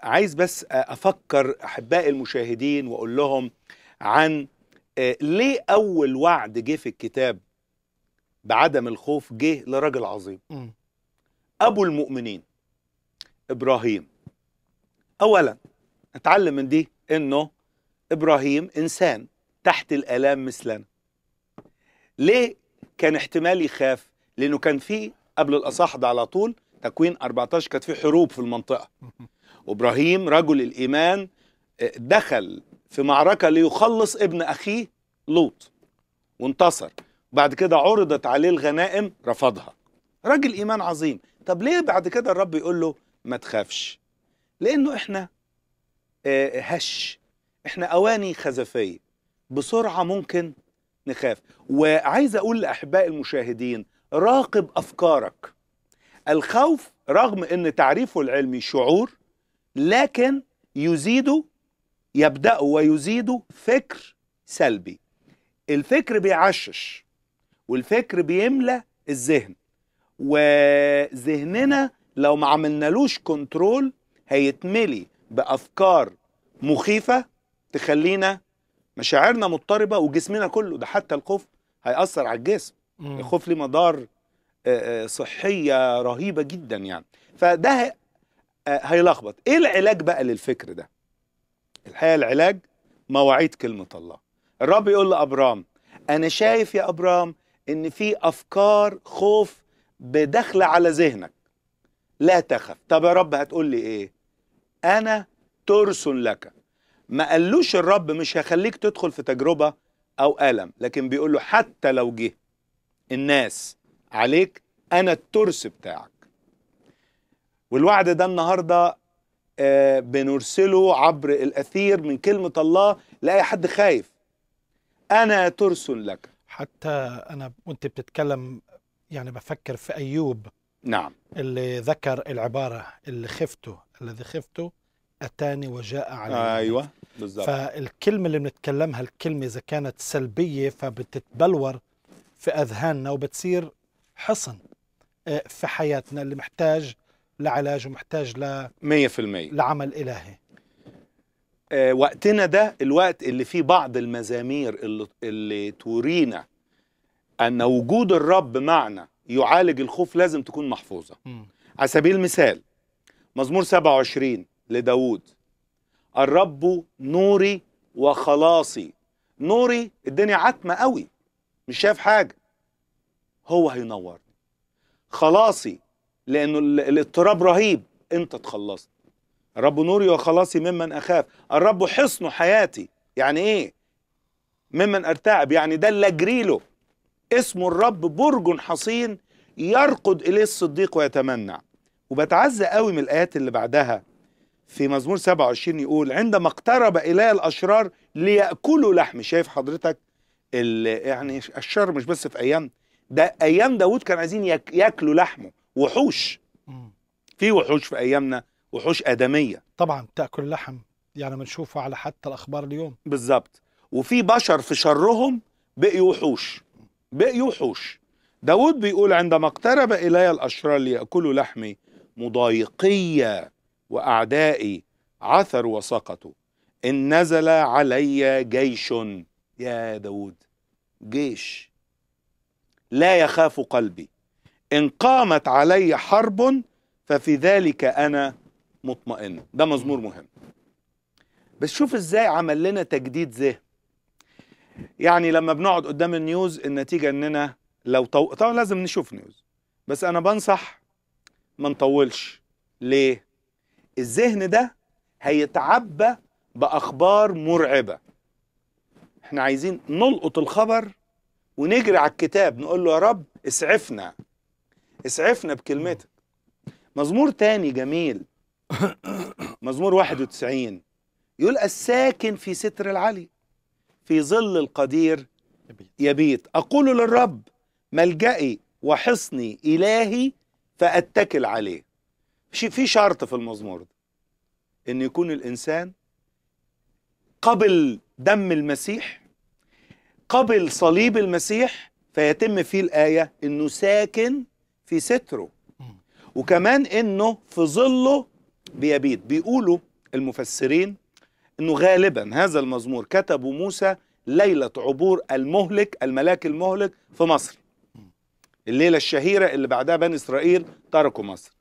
عايز بس افكر احباء المشاهدين واقول لهم عن آه، ليه اول وعد جه في الكتاب بعدم الخوف جه لراجل عظيم ابو المؤمنين ابراهيم اولا اتعلم من دي انه ابراهيم انسان تحت الالام مثلنا ليه كان احتمال يخاف لانه كان في قبل الاصاحد على طول تكوين 14 كانت في حروب في المنطقه وابراهيم رجل الايمان آه، دخل في معركه ليخلص ابن اخيه لوط وانتصر بعد كده عرضت عليه الغنائم رفضها راجل ايمان عظيم طب ليه بعد كده الرب يقول له ما تخافش لانه احنا آه، هش احنا اواني خزفيه بسرعه ممكن نخاف وعايز اقول لاحبائي المشاهدين راقب افكارك الخوف رغم ان تعريفه العلمي شعور لكن يزيد يبدأ ويزيد فكر سلبي الفكر بيعشش والفكر بيملى الذهن وذهننا لو ما عملنالوش كنترول هيتملي بأفكار مخيفة تخلينا مشاعرنا مضطربة وجسمنا كله ده حتى الخوف هيأثر على الجسم الخوف ليه مدار آه، آه، صحية رهيبة جدا يعني فده آه، هيلخبط ايه العلاج بقى للفكر ده الحقيقه العلاج مواعيد كلمه الله الرب يقول لابرام انا شايف يا ابرام ان في افكار خوف بداخله على ذهنك لا تخف طب يا رب هتقول لي ايه انا ترسل لك ما قالوش الرب مش هخليك تدخل في تجربه او الم لكن بيقول له حتى لو جه الناس عليك انا الترس بتاعك والوعد ده النهارده آه، بنرسله عبر الاثير من كلمه الله لاي حد خايف انا ترسل لك حتى انا وانت بتتكلم يعني بفكر في ايوب نعم اللي ذكر العباره اللي خفته الذي خفته اتاني وجاء علي ايوه بالظبط فالكلمه اللي بنتكلمها الكلمه اذا كانت سلبيه فبتتبلور في اذهاننا وبتصير حصن آه، في حياتنا اللي محتاج لعلاج ومحتاج ل 100% لعمل إلهي آه وقتنا ده الوقت اللي فيه بعض المزامير اللي, اللي تورينا أن وجود الرب معنا يعالج الخوف لازم تكون محفوظة على سبيل المثال مزمور 27 لداود الرب نوري وخلاصي نوري الدنيا عتمة قوي مش شايف حاجة هو هينورني خلاصي لانه الاضطراب رهيب انت تخلصت الرب نوري وخلاصي ممن اخاف الرب حصن حياتي يعني ايه ممن ارتعب يعني ده اللي اجري له اسم الرب برج حصين يرقد اليه الصديق ويتمنع وبتعزى قوي من الايات اللي بعدها في مزمور 27 يقول عندما اقترب الي الاشرار لياكلوا لحمي شايف حضرتك يعني الشر مش بس في ايام ده ايام داود كان عايزين ياكلوا لحمه وحوش في وحوش في ايامنا وحوش ادميه طبعا تاكل لحم يعني بنشوفه على حتى الاخبار اليوم بالظبط وفي بشر في شرهم بقيوا وحوش بقيوا وحوش داود بيقول عندما اقترب الي الاشرار لياكلوا لحمي مضايقي واعدائي عثر وسقطوا ان نزل علي جيش يا داود جيش لا يخاف قلبي إن قامت علي حرب ففي ذلك أنا مطمئن ده مزمور مهم بس شوف إزاي عمل لنا تجديد ذهن يعني لما بنقعد قدام النيوز النتيجة إننا لو طو... طبعا لازم نشوف نيوز بس أنا بنصح ما نطولش ليه؟ الذهن ده هيتعبى بأخبار مرعبة احنا عايزين نلقط الخبر ونجري على الكتاب نقول له يا رب اسعفنا اسعفنا بكلمتك مزمور تاني جميل مزمور 91 يقول الساكن في ستر العلي في ظل القدير يبيت أقول للرب ملجئي وحصني إلهي فأتكل عليه في شرط في المزمور ده إن يكون الإنسان قبل دم المسيح قبل صليب المسيح فيتم فيه الآية إنه ساكن في ستره وكمان انه في ظله بيبيت بيقولوا المفسرين انه غالبا هذا المزمور كتبه موسى ليله عبور المهلك الملاك المهلك في مصر الليله الشهيره اللي بعدها بني اسرائيل تركوا مصر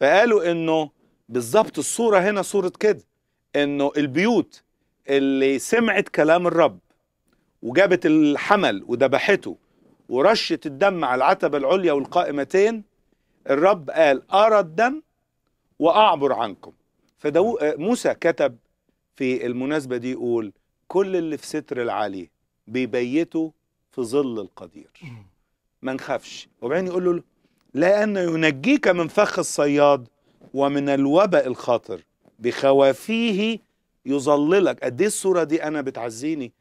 فقالوا انه بالظبط الصوره هنا صوره كده انه البيوت اللي سمعت كلام الرب وجابت الحمل وذبحته ورشة الدم على العتبة العليا والقائمتين الرب قال أرى الدم وأعبر عنكم فدو موسى كتب في المناسبة دي يقول كل اللي في ستر العالي بيبيته في ظل القدير ما نخافش وبعدين يقول له لأن ينجيك من فخ الصياد ومن الوباء الخاطر بخوافيه يظللك قد ايه الصورة دي أنا بتعزيني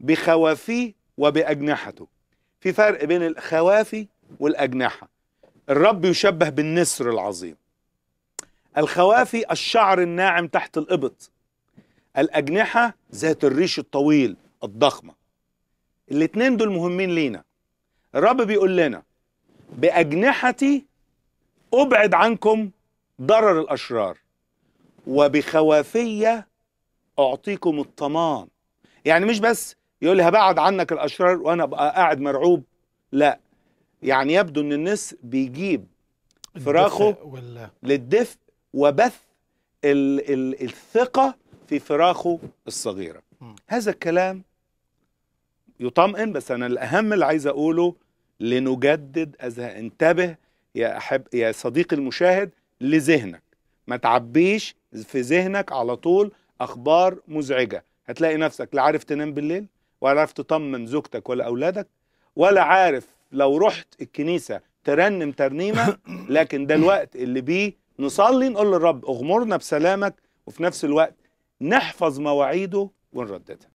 بخوافيه وبأجنحته في فرق بين الخوافي والأجنحة الرب يشبه بالنسر العظيم الخوافي الشعر الناعم تحت الإبط الأجنحة ذات الريش الطويل الضخمة الاتنين دول مهمين لينا الرب بيقول لنا بأجنحتي أبعد عنكم ضرر الأشرار وبخوافية أعطيكم الطمان يعني مش بس يقول لي هبعد عنك الأشرار وأنا أبقى قاعد مرعوب لا يعني يبدو أن النسر بيجيب فراخه للدفء وبث ال ال الثقة في فراخه الصغيرة م. هذا الكلام يطمئن بس أنا الأهم اللي عايز أقوله لنجدد أذهان انتبه يا أحب يا صديقي المشاهد لذهنك ما تعبيش في ذهنك على طول أخبار مزعجة هتلاقي نفسك لا عارف تنام بالليل وعرف تطمن زوجتك ولا اولادك ولا عارف لو رحت الكنيسه ترنم ترنيمه لكن ده الوقت اللي بيه نصلي نقول للرب اغمرنا بسلامك وفي نفس الوقت نحفظ مواعيده ونرددها